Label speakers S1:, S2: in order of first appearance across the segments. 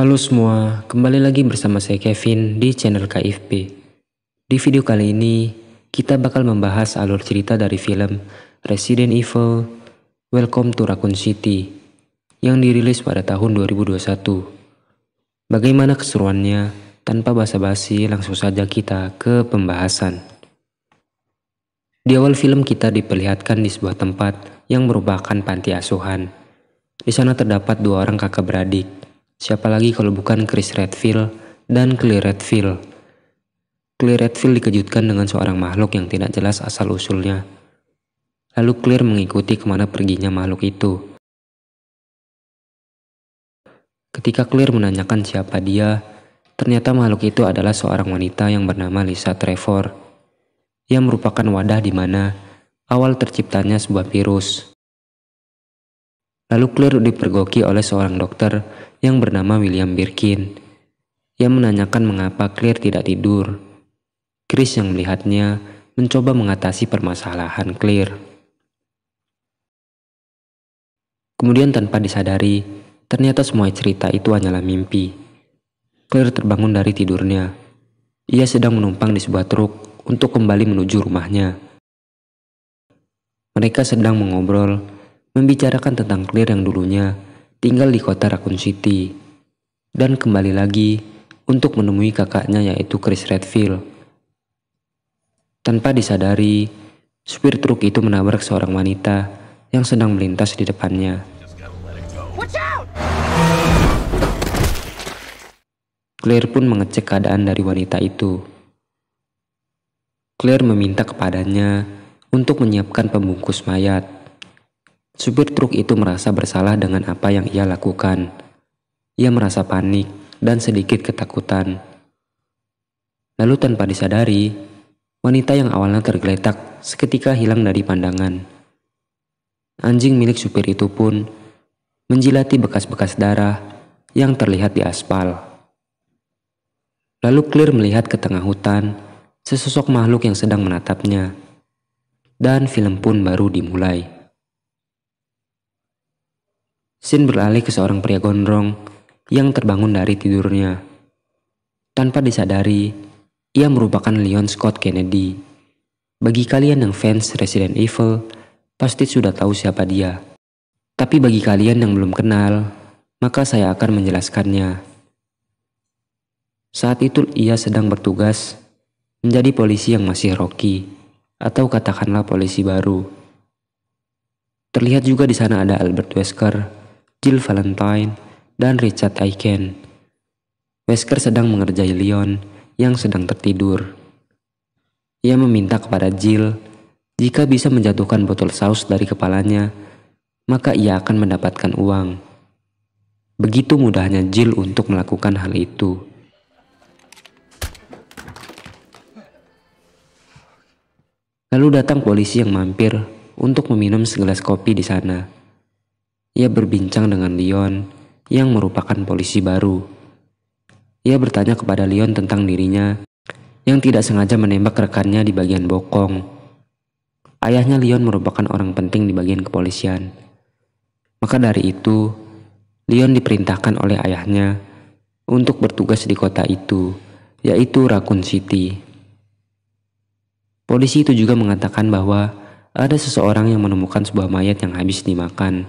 S1: Halo semua, kembali lagi bersama saya Kevin di channel KFP. Di video kali ini, kita bakal membahas alur cerita dari film Resident Evil Welcome to Raccoon City yang dirilis pada tahun 2021. Bagaimana keseruannya? Tanpa basa-basi, langsung saja kita ke pembahasan. Di awal film kita diperlihatkan di sebuah tempat yang merupakan panti asuhan. Di sana terdapat dua orang kakak beradik Siapa lagi kalau bukan Chris Redfield dan Claire Redfield. Claire Redfield dikejutkan dengan seorang makhluk yang tidak jelas asal-usulnya. Lalu Claire mengikuti kemana perginya makhluk itu. Ketika Claire menanyakan siapa dia, ternyata makhluk itu adalah seorang wanita yang bernama Lisa Trevor, yang merupakan wadah di mana awal terciptanya sebuah virus. Lalu Claire dipergoki oleh seorang dokter yang bernama William Birkin ia menanyakan mengapa Claire tidak tidur. Chris yang melihatnya mencoba mengatasi permasalahan Claire. Kemudian tanpa disadari, ternyata semua cerita itu hanyalah mimpi. Claire terbangun dari tidurnya. Ia sedang menumpang di sebuah truk untuk kembali menuju rumahnya. Mereka sedang mengobrol, membicarakan tentang Claire yang dulunya tinggal di kota Raccoon City, dan kembali lagi untuk menemui kakaknya yaitu Chris Redfield. Tanpa disadari, supir truk itu menabrak seorang wanita yang sedang melintas di depannya. Claire pun mengecek keadaan dari wanita itu. Claire meminta kepadanya untuk menyiapkan pembungkus mayat. Supir truk itu merasa bersalah dengan apa yang ia lakukan. Ia merasa panik dan sedikit ketakutan. Lalu tanpa disadari, wanita yang awalnya tergeletak seketika hilang dari pandangan. Anjing milik supir itu pun menjilati bekas-bekas darah yang terlihat di aspal. Lalu Clear melihat ke tengah hutan sesosok makhluk yang sedang menatapnya. Dan film pun baru dimulai. Sin beralih ke seorang pria gondrong yang terbangun dari tidurnya. Tanpa disadari, ia merupakan Leon Scott Kennedy. Bagi kalian yang fans Resident Evil, pasti sudah tahu siapa dia. Tapi bagi kalian yang belum kenal, maka saya akan menjelaskannya. Saat itu ia sedang bertugas menjadi polisi yang masih rocky, atau katakanlah polisi baru. Terlihat juga di sana ada Albert Wesker Jill Valentine, dan Richard Aiken. Wesker sedang mengerjai Leon yang sedang tertidur. Ia meminta kepada Jill jika bisa menjatuhkan botol saus dari kepalanya, maka ia akan mendapatkan uang. Begitu mudahnya Jill untuk melakukan hal itu. Lalu datang polisi yang mampir untuk meminum segelas kopi di sana. Ia berbincang dengan Leon yang merupakan polisi baru. Ia bertanya kepada Leon tentang dirinya yang tidak sengaja menembak rekannya di bagian bokong. Ayahnya Leon merupakan orang penting di bagian kepolisian. Maka dari itu, Leon diperintahkan oleh ayahnya untuk bertugas di kota itu, yaitu Raccoon City. Polisi itu juga mengatakan bahwa ada seseorang yang menemukan sebuah mayat yang habis dimakan.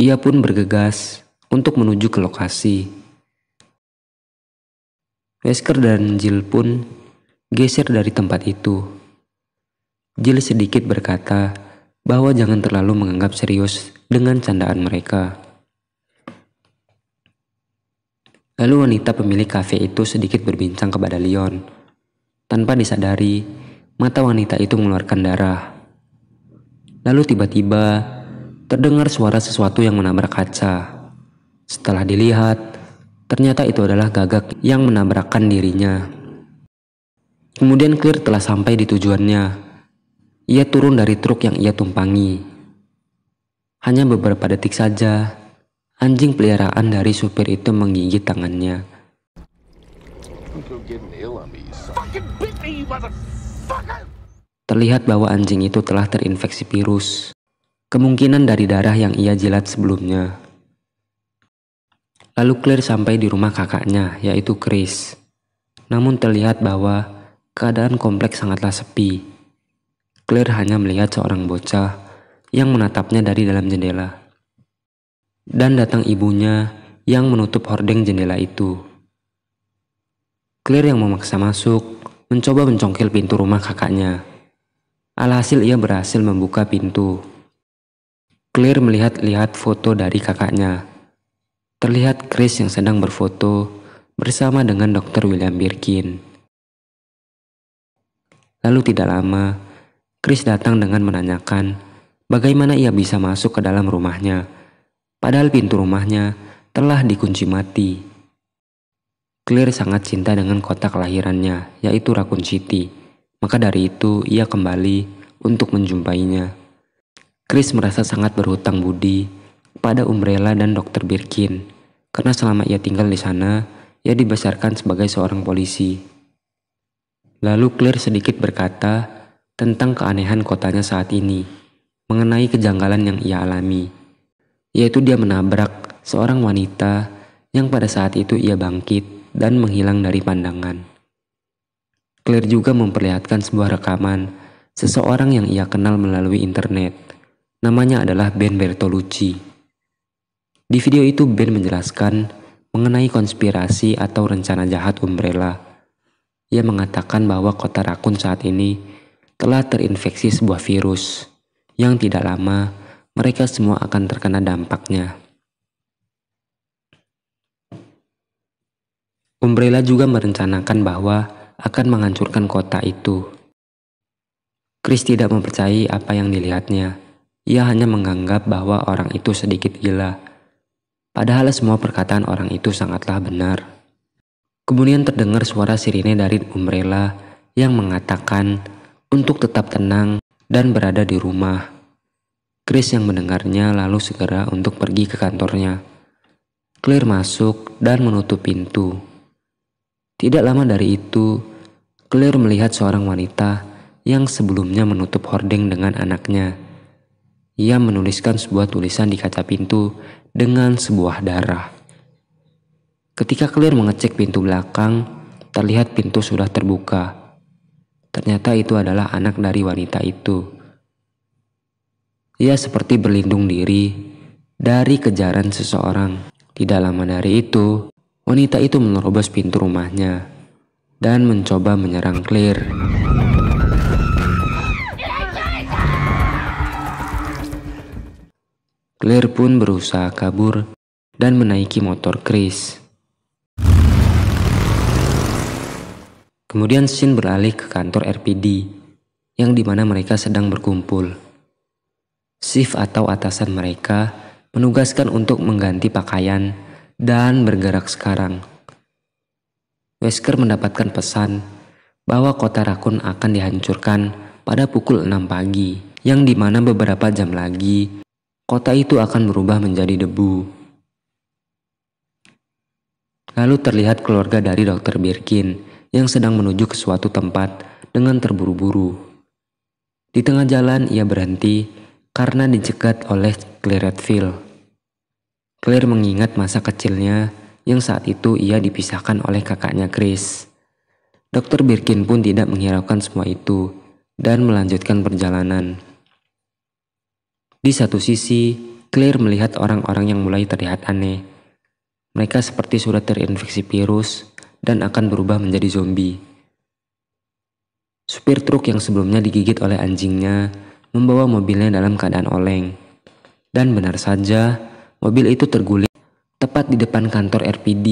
S1: Ia pun bergegas untuk menuju ke lokasi. Wesker dan Jill pun geser dari tempat itu. Jill sedikit berkata bahwa jangan terlalu menganggap serius dengan candaan mereka. Lalu wanita pemilik kafe itu sedikit berbincang kepada Leon. Tanpa disadari, mata wanita itu mengeluarkan darah. Lalu tiba-tiba Terdengar suara sesuatu yang menabrak kaca. Setelah dilihat, ternyata itu adalah gagak yang menabrakkan dirinya. Kemudian Clear telah sampai di tujuannya. Ia turun dari truk yang ia tumpangi. Hanya beberapa detik saja, anjing peliharaan dari supir itu menggigit tangannya. Terlihat bahwa anjing itu telah terinfeksi virus. Kemungkinan dari darah yang ia jilat sebelumnya. Lalu Claire sampai di rumah kakaknya, yaitu Chris. Namun terlihat bahwa keadaan kompleks sangatlah sepi. Claire hanya melihat seorang bocah yang menatapnya dari dalam jendela. Dan datang ibunya yang menutup hordeng jendela itu. Claire yang memaksa masuk, mencoba mencongkel pintu rumah kakaknya. Alhasil ia berhasil membuka pintu. Claire melihat-lihat foto dari kakaknya. Terlihat Chris yang sedang berfoto bersama dengan Dr. William Birkin. Lalu tidak lama, Chris datang dengan menanyakan bagaimana ia bisa masuk ke dalam rumahnya, padahal pintu rumahnya telah dikunci mati. Claire sangat cinta dengan kota kelahirannya, yaitu Raccoon City. Maka dari itu, ia kembali untuk menjumpainya. Chris merasa sangat berhutang budi pada Umbrella dan Dr. Birkin karena selama ia tinggal di sana, ia dibesarkan sebagai seorang polisi. Lalu Claire sedikit berkata tentang keanehan kotanya saat ini, mengenai kejanggalan yang ia alami, yaitu dia menabrak seorang wanita yang pada saat itu ia bangkit dan menghilang dari pandangan. Claire juga memperlihatkan sebuah rekaman seseorang yang ia kenal melalui internet Namanya adalah Ben Bertolucci. Di video itu Ben menjelaskan mengenai konspirasi atau rencana jahat Umbrella. Ia mengatakan bahwa kota Rakun saat ini telah terinfeksi sebuah virus yang tidak lama mereka semua akan terkena dampaknya. Umbrella juga merencanakan bahwa akan menghancurkan kota itu. Chris tidak mempercayai apa yang dilihatnya. Ia hanya menganggap bahwa orang itu sedikit gila. Padahal semua perkataan orang itu sangatlah benar. Kemudian terdengar suara sirine dari umbrella yang mengatakan untuk tetap tenang dan berada di rumah. Chris yang mendengarnya lalu segera untuk pergi ke kantornya. Clear masuk dan menutup pintu. Tidak lama dari itu, Clear melihat seorang wanita yang sebelumnya menutup hording dengan anaknya ia menuliskan sebuah tulisan di kaca pintu dengan sebuah darah. Ketika Claire mengecek pintu belakang, terlihat pintu sudah terbuka. Ternyata itu adalah anak dari wanita itu. Ia seperti berlindung diri dari kejaran seseorang. Tidak lama dari itu, wanita itu menerobos pintu rumahnya dan mencoba menyerang Claire. Claire pun berusaha kabur dan menaiki motor Chris. Kemudian Shin beralih ke kantor RPD, yang dimana mereka sedang berkumpul. Shift atau atasan mereka menugaskan untuk mengganti pakaian dan bergerak sekarang. Wesker mendapatkan pesan bahwa kota Rakun akan dihancurkan pada pukul 6 pagi, yang dimana beberapa jam lagi kota itu akan berubah menjadi debu. Lalu terlihat keluarga dari Dr. Birkin yang sedang menuju ke suatu tempat dengan terburu-buru. Di tengah jalan ia berhenti karena dicegat oleh Claire Redfield. Claire mengingat masa kecilnya yang saat itu ia dipisahkan oleh kakaknya Chris. Dr. Birkin pun tidak menghiraukan semua itu dan melanjutkan perjalanan. Di satu sisi, Claire melihat orang-orang yang mulai terlihat aneh. Mereka seperti sudah terinfeksi virus dan akan berubah menjadi zombie. Supir truk yang sebelumnya digigit oleh anjingnya membawa mobilnya dalam keadaan oleng. Dan benar saja, mobil itu terguling tepat di depan kantor RPD.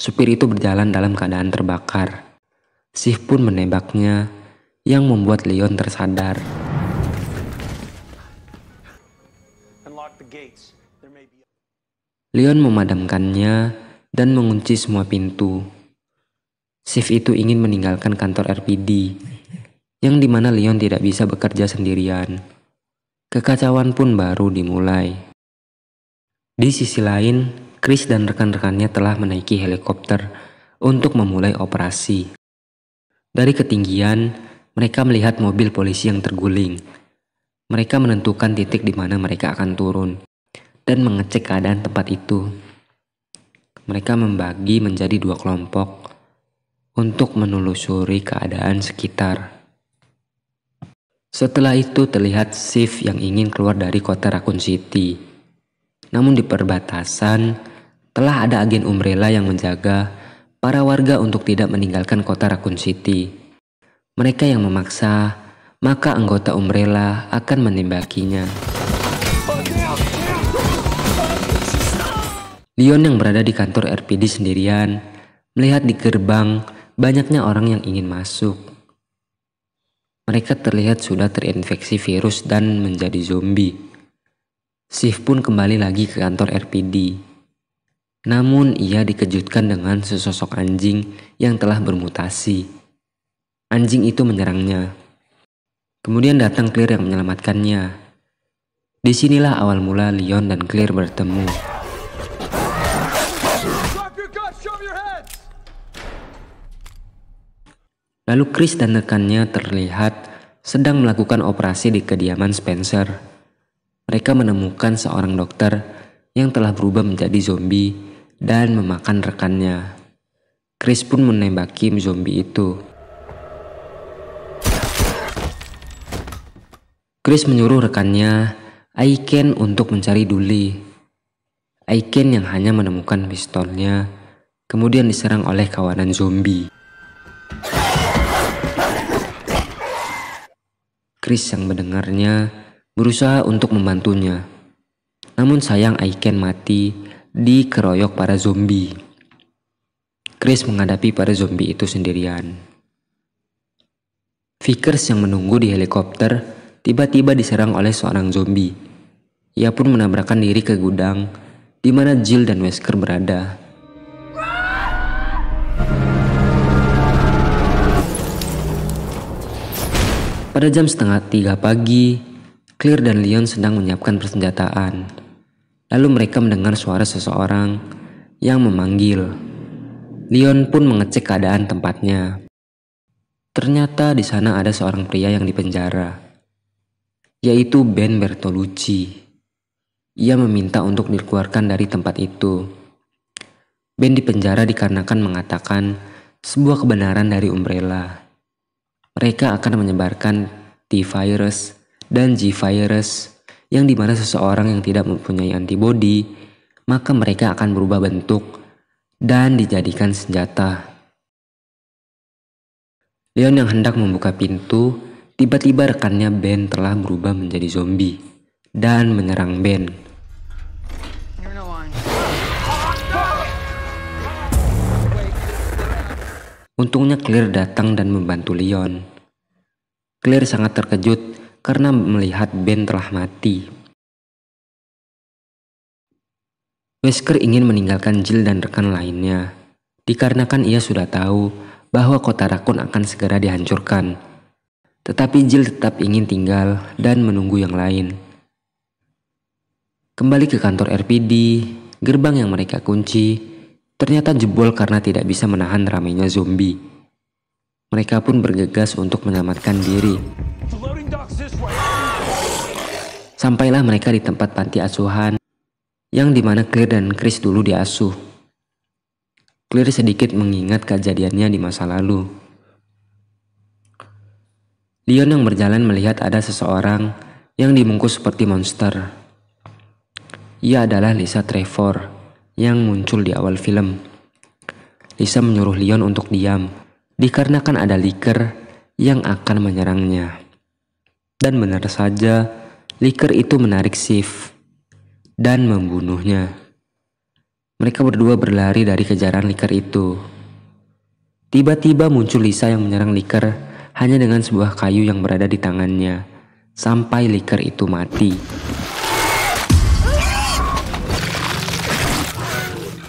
S1: Supir itu berjalan dalam keadaan terbakar. Sif pun menembaknya yang membuat Leon tersadar. Leon memadamkannya dan mengunci semua pintu. Sif itu ingin meninggalkan kantor RPD, yang dimana Leon tidak bisa bekerja sendirian. Kekacauan pun baru dimulai. Di sisi lain, Chris dan rekan-rekannya telah menaiki helikopter untuk memulai operasi. Dari ketinggian, mereka melihat mobil polisi yang terguling. Mereka menentukan titik di mana mereka akan turun dan mengecek keadaan tempat itu. Mereka membagi menjadi dua kelompok untuk menelusuri keadaan sekitar. Setelah itu terlihat Sif yang ingin keluar dari kota Raccoon City. Namun di perbatasan, telah ada agen umbrella yang menjaga para warga untuk tidak meninggalkan kota Raccoon City. Mereka yang memaksa, maka anggota umbrella akan menembakinya. Leon yang berada di kantor RPD sendirian melihat di gerbang banyaknya orang yang ingin masuk. Mereka terlihat sudah terinfeksi virus dan menjadi zombie. Sif pun kembali lagi ke kantor RPD. Namun ia dikejutkan dengan sesosok anjing yang telah bermutasi. Anjing itu menyerangnya. Kemudian datang Clear yang menyelamatkannya. Disinilah awal mula Leon dan Clear bertemu. Lalu Chris dan rekannya terlihat sedang melakukan operasi di kediaman Spencer. Mereka menemukan seorang dokter yang telah berubah menjadi zombie dan memakan rekannya. Chris pun menembaki zombie itu. Chris menyuruh rekannya, Aiken, untuk mencari Duli. Aiken yang hanya menemukan pistolnya, kemudian diserang oleh kawanan zombie. Chris yang mendengarnya berusaha untuk membantunya. Namun sayang Aiken mati dikeroyok para zombie. Chris menghadapi para zombie itu sendirian. Vickers yang menunggu di helikopter tiba-tiba diserang oleh seorang zombie. Ia pun menabrakkan diri ke gudang di mana Jill dan Wesker berada. Pada jam setengah tiga pagi, Claire dan Leon sedang menyiapkan persenjataan. Lalu mereka mendengar suara seseorang yang memanggil. Leon pun mengecek keadaan tempatnya. Ternyata di sana ada seorang pria yang dipenjara, yaitu Ben Bertolucci. Ia meminta untuk dikeluarkan dari tempat itu. Ben dipenjara dikarenakan mengatakan sebuah kebenaran dari Umbrella. Mereka akan menyebarkan T-Virus dan G-Virus yang dimana seseorang yang tidak mempunyai antibodi, maka mereka akan berubah bentuk dan dijadikan senjata. Leon yang hendak membuka pintu, tiba-tiba rekannya Ben telah berubah menjadi zombie dan menyerang Ben. Untungnya Claire datang dan membantu Leon. Claire sangat terkejut karena melihat Ben telah mati. Wesker ingin meninggalkan Jill dan rekan lainnya, dikarenakan ia sudah tahu bahwa kota Rakun akan segera dihancurkan. Tetapi Jill tetap ingin tinggal dan menunggu yang lain. Kembali ke kantor RPD, gerbang yang mereka kunci ternyata jebol karena tidak bisa menahan ramainya zombie. Mereka pun bergegas untuk menyelamatkan diri. Sampailah mereka di tempat panti asuhan yang dimana Clear dan Chris dulu diasuh. Clear sedikit mengingat kejadiannya di masa lalu. Leon yang berjalan melihat ada seseorang yang dibungkus seperti monster. Ia adalah Lisa Trevor yang muncul di awal film. Lisa menyuruh Leon untuk diam dikarenakan ada liker yang akan menyerangnya. Dan benar saja, Liker itu menarik Sif dan membunuhnya. Mereka berdua berlari dari kejaran Liker itu. Tiba-tiba muncul Lisa yang menyerang Liker hanya dengan sebuah kayu yang berada di tangannya sampai Liker itu mati.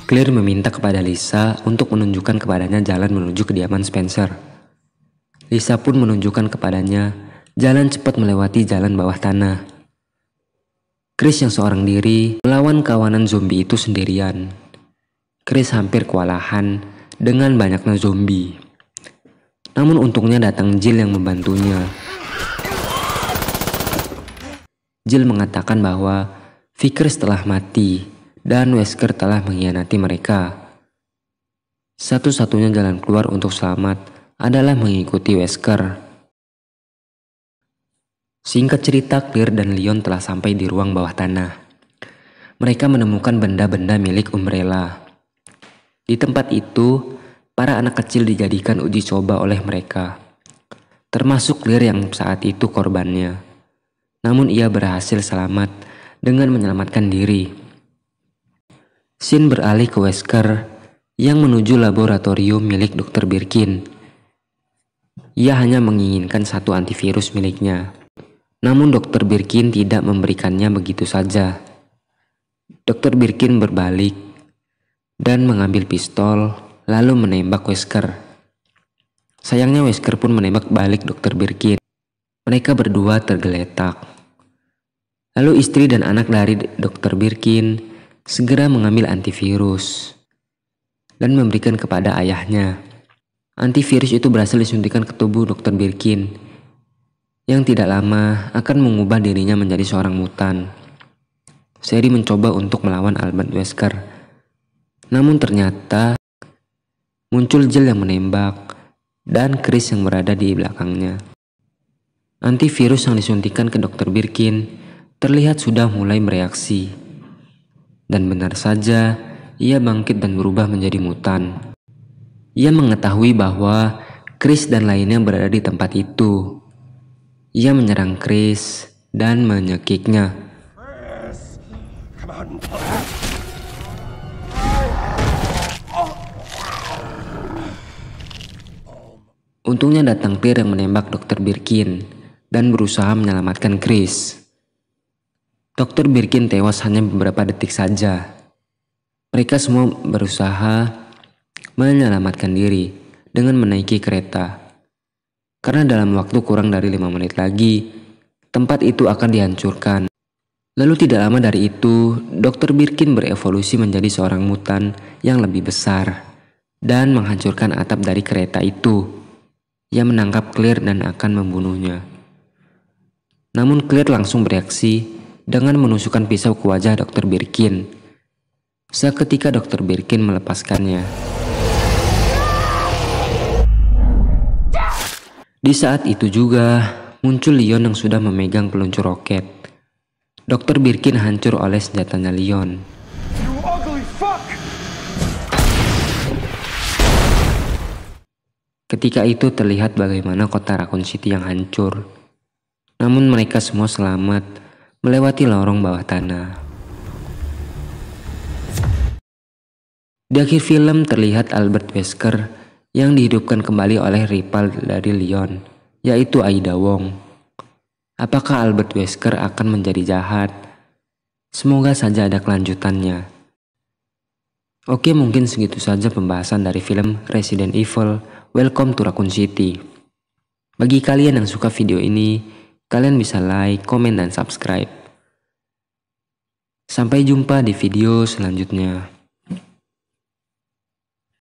S1: Claire meminta kepada Lisa untuk menunjukkan kepadanya jalan menuju kediaman Spencer. Lisa pun menunjukkan kepadanya jalan cepat melewati jalan bawah tanah. Chris yang seorang diri melawan kawanan zombie itu sendirian. Chris hampir kewalahan dengan banyaknya zombie. Namun untungnya datang Jill yang membantunya. Jill mengatakan bahwa Vickers telah mati dan Wesker telah mengkhianati mereka. Satu-satunya jalan keluar untuk selamat adalah mengikuti Wesker. Singkat cerita, Clear dan Leon telah sampai di ruang bawah tanah. Mereka menemukan benda-benda milik Umbrella. Di tempat itu, para anak kecil dijadikan uji coba oleh mereka, termasuk Clear yang saat itu korbannya. Namun ia berhasil selamat dengan menyelamatkan diri. Sin beralih ke Wesker yang menuju laboratorium milik Dr. Birkin. Ia hanya menginginkan satu antivirus miliknya. Namun dokter Birkin tidak memberikannya begitu saja. Dokter Birkin berbalik dan mengambil pistol lalu menembak Wesker. Sayangnya Wesker pun menembak balik dokter Birkin. Mereka berdua tergeletak. Lalu istri dan anak dari dokter Birkin segera mengambil antivirus dan memberikan kepada ayahnya. Antivirus itu berhasil disuntikan ke tubuh dokter Birkin yang tidak lama akan mengubah dirinya menjadi seorang mutan. Seri mencoba untuk melawan Albert Wesker. Namun ternyata muncul Jill yang menembak dan Chris yang berada di belakangnya. Antivirus yang disuntikan ke dokter Birkin terlihat sudah mulai bereaksi. Dan benar saja, ia bangkit dan berubah menjadi mutan. Ia mengetahui bahwa Chris dan lainnya berada di tempat itu ia menyerang Chris dan menyekiknya. Untungnya datang Claire yang menembak Dr. Birkin dan berusaha menyelamatkan Chris. Dr. Birkin tewas hanya beberapa detik saja. Mereka semua berusaha menyelamatkan diri dengan menaiki kereta. Karena dalam waktu kurang dari lima menit lagi, tempat itu akan dihancurkan. Lalu tidak lama dari itu, Dr. Birkin berevolusi menjadi seorang mutan yang lebih besar dan menghancurkan atap dari kereta itu. Ia menangkap Clear dan akan membunuhnya. Namun Clear langsung bereaksi dengan menusukkan pisau ke wajah Dr. Birkin. Seketika Dr. Birkin melepaskannya. Di saat itu juga muncul Leon yang sudah memegang peluncur roket. Dokter Birkin hancur oleh senjatanya Leon. Ketika itu terlihat bagaimana kota Raccoon City yang hancur. Namun mereka semua selamat melewati lorong bawah tanah. Di akhir film terlihat Albert Wesker yang dihidupkan kembali oleh rival dari Lyon, yaitu Aida Wong. Apakah Albert Wesker akan menjadi jahat? Semoga saja ada kelanjutannya. Oke, mungkin segitu saja pembahasan dari film Resident Evil Welcome to Raccoon City. Bagi kalian yang suka video ini, kalian bisa like, komen, dan subscribe. Sampai jumpa di video selanjutnya.